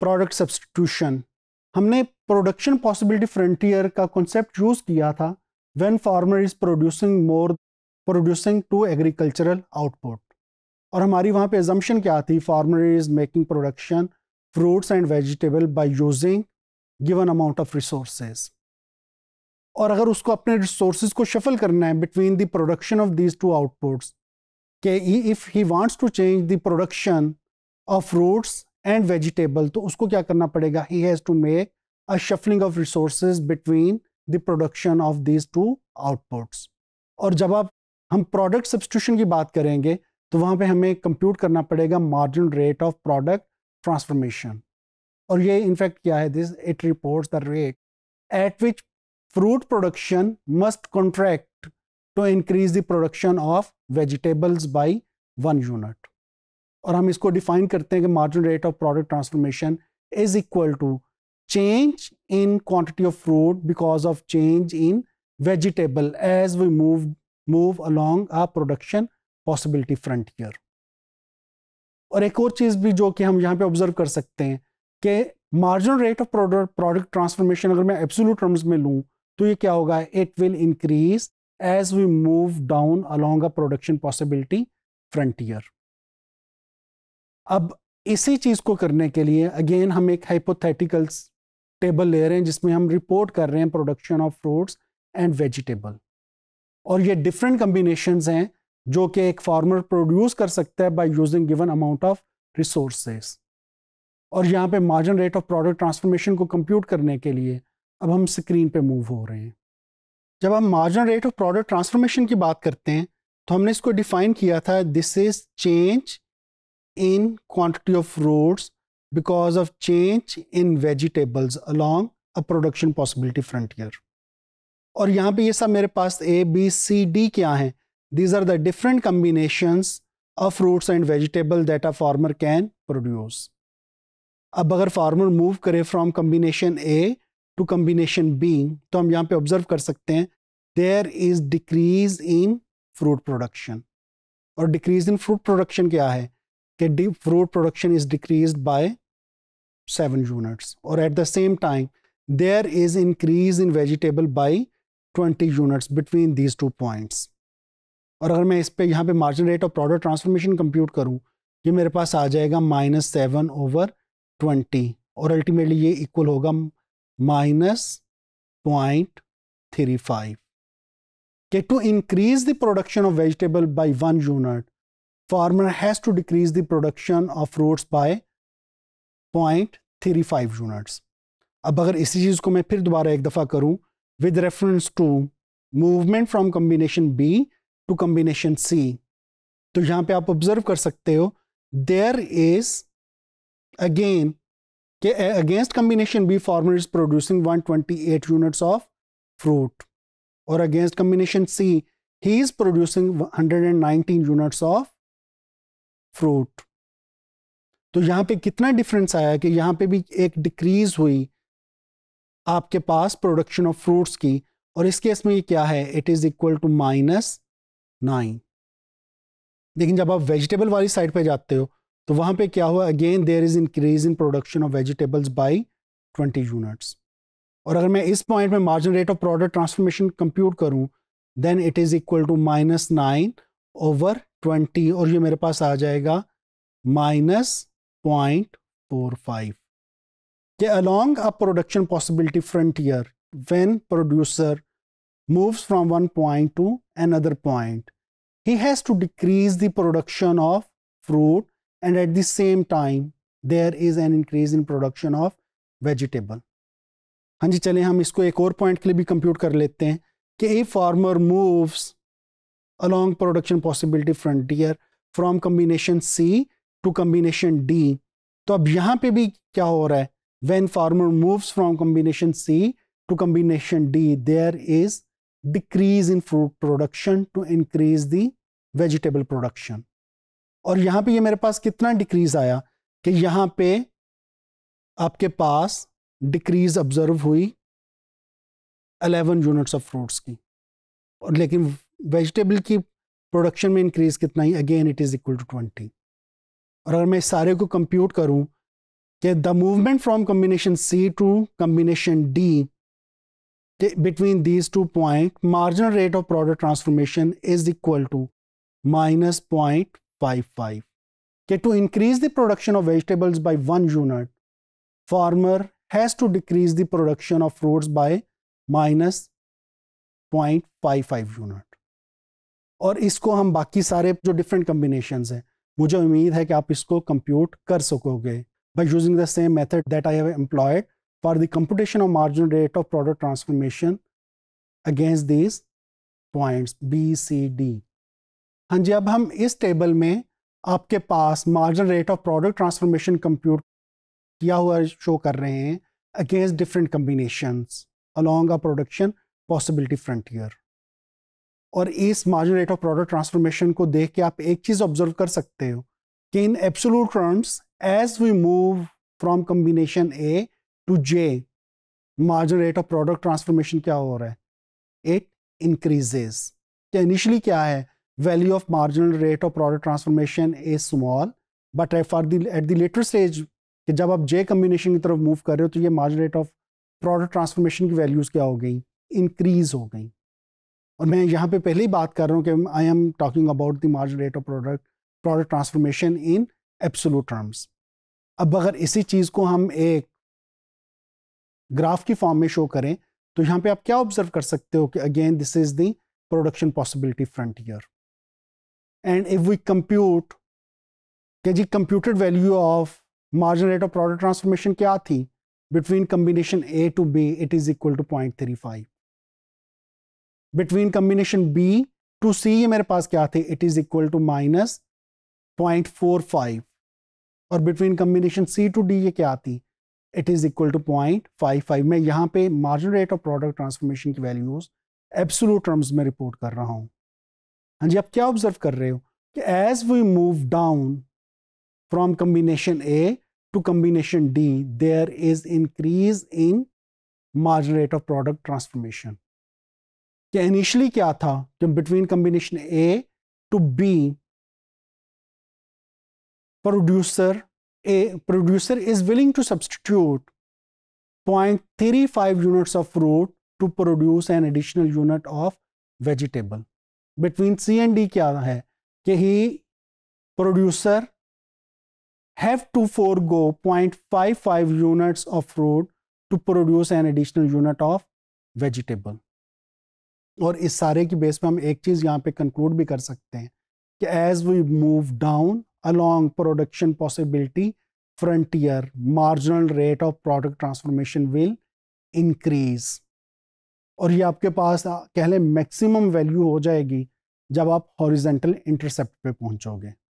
Product substitution हमने production possibility frontier का concept use किया था when farmer is producing more producing two agricultural output और हमारी वहाँ पे एजम्पन क्या थी farmer is making production fruits and vegetable by using given amount of resources और अगर उसको अपने रिसोर्स को शफल करना है between the production of these two outputs के if he wants to change the production of fruits and vegetable तो उसको क्या करना पड़ेगा he has to make a shuffling of resource between the production of these two outputs और जब आप हम प्रोडक्ट सब्सटीट्यूशन की बात करेंगे तो वहाँ पे हमें कंप्यूट करना पड़ेगा margin rate of product transformation और ये इनफैक्ट क्या है this it reports the rate at which fruit production must contract to increase the production of vegetables by one unit और हम इसको डिफाइन करते हैं कि margin rate of product transformation is equal to in in of of because of change in vegetable as we move move along along production possibility front frontier और एक और चीज़ भी जो कि हम यहाँ पे ऑब्जर्व कर सकते हैं कि margin rate of product product transformation अगर मैं एब्सोल्यूट टर्म्स में लूँ तो ये क्या होगा it will increase as we move down along a production possibility frontier अब इसी चीज़ को करने के लिए अगेन हम एक हाइपोथेटिकल टेबल ले रहे हैं जिसमें हम रिपोर्ट कर रहे हैं production of fruits and vegetable और ये डिफरेंट कम्बिनेशन हैं जो कि एक फार्मर प्रोड्यूस कर सकता है by using given amount of resources और यहाँ पे margin rate of product transformation को कंप्यूट करने के लिए अब हम स्क्रीन पे मूव हो रहे हैं जब हम margin rate of product transformation की बात करते हैं तो हमने इसको डिफाइन किया था this is change in quantity of roads because of change in vegetables along a production possibility frontier. और यहाँ पे ये सब मेरे पास ए बी सी डी क्या हैं these are the different combinations of fruits and vegetable that a farmer can produce अब अगर फार्मर मूव करे from combination A to combination B तो हम यहाँ पे ऑब्जर्व कर सकते हैं there is decrease in fruit production और डिक्रीज इन फ्रूट प्रोडक्शन क्या है कि deep fruit production is decrease by seven units और at the same time there is increase in vegetable by twenty units between these two points और अगर मैं इस पे यहाँ पे margin rate of product transformation compute करूँ ये मेरे पास आ जाएगा माइनस सेवन ओवर ट्वेंटी और अल्टीमेटली ये इक्वल होगा माइनस पॉइंट थ्री फाइव के to increase the production of vegetable by one unit farmer has to decrease the production of fruits by 0.35 units. अब अगर इसी चीज़ को मैं फिर दोबारा एक दफ़ा करूं with reference to movement from combination B to combination C तो यहाँ पे आप ऑब्जर्व कर सकते हो देयर इज अगेन के against combination B farmer is producing 128 units of fruit और against combination C he is producing hundred and nineteen units of fruit तो यहां पे कितना डिफरेंस आया कि यहां पे भी एक डिक्रीज हुई आपके पास प्रोडक्शन ऑफ फ्रूट्स की और इस केस में ये क्या है it is equal to minus nine लेकिन जब आप वेजिटेबल वाली साइड पे जाते हो तो वहां पे क्या हुआ again there is increase in production of vegetables by twenty units और अगर मैं इस पॉइंट में margin rate of product transformation compute करूं then it is equal to minus nine over twenty और ये मेरे पास आ जाएगा माइनस पॉइंट फोर फाइव के along a production possibility frontier when producer moves from one point to another point he has to decrease the production of fruit and at the same time there is an increase in production of vegetable हाँ जी चले हम इसको एक और point के लिए भी कंप्यूट कर लेते हैं कि a farmer moves along production possibility frontier from combination C to combination D. तो अब यहाँ पे भी क्या हो रहा है When farmer moves from combination C to combination D, there is decrease in fruit production to increase the vegetable production. और यहाँ पे ये मेरे पास कितना डिक्रीज आया कि यहाँ पे आपके पास डिक्रीज ऑब्जर्व हुई 11 यूनिट्स ऑफ फ्रूट्स की और लेकिन वेजिटेबल की प्रोडक्शन में इंक्रीज़ कितना ही again it is equal to twenty और अगर मैं सारे को कंप्यूट करूं कि the movement from combination C to combination D between these two point marginal rate of product transformation is equal to minus point five five के to increase the production of vegetables by one unit farmer has to decrease the production of fruits by minus point five five unit और इसको हम बाकी सारे जो different combination हैं मुझे उम्मीद है कि आप इसको कंप्यूट कर सकोगे by using the same method that I have employed for the computation of margin rate of product transformation against these points B C D हाँ जी अब हम इस टेबल में आपके पास margin rate of product transformation compute किया हुआ शो कर रहे हैं against different along a production possibility frontier और इस margin rate of product transformation को देख के आप एक चीज़ ऑब्जर्व कर सकते हो कि in absolute terms as we move from combination A to J margin rate of product transformation क्या हो रहा है इट इंक्रीजेज क्या इनिशियली क्या है value of marginal rate of product transformation is small but for the at the later stage कि जब आप जे कम्बिनेशन की तरफ मूव कर रहे हो तो ये margin rate of product transformation की वैल्यूज़ क्या हो गई इंक्रीज हो गई और मैं यहाँ पे पहले ही बात कर रहा हूँ कि I am talking about the margin rate of product product transformation in absolute terms अब अगर इसी चीज़ को हम एक ग्राफ की फॉर्म में शो करें तो यहाँ पे आप क्या ऑब्जर्व कर सकते हो कि again this is the production possibility frontier and if we compute कि जी computed value of margin rate of product transformation क्या थी between combination A to B it is equal to point three five between combination B to C ये मेरे पास क्या थे it is equal to minus point four five और between combination C to D ये क्या आती it is equal to point five five मैं यहाँ पे margin rate of product transformation की वैल्यूज एब्सोलूट टर्म्स में रिपोर्ट कर रहा हूँ हाँ जी आप क्या ऑब्जर्व कर रहे हो कि as we move down from combination A to combination D there is increase in margin rate of product transformation कि इनिशियली क्या था जब between combination A to B producer A producer is willing to substitute point three five unit of fruit to produce an additional unit of vegetable between C and D क्या है कि he producer have to forgo point five five units of fruit to produce an additional unit of vegetable और इस सारे की base पे हम एक चीज़ यहाँ पे कंक्लूड भी कर सकते हैं कि as we move down along production possibility frontier marginal rate of product transformation will increase और ये आपके पास कह लें मैक्सिमम वैल्यू हो जाएगी जब आप हॉरिजेंटल इंटरसेप्ट पे पहुंचोगे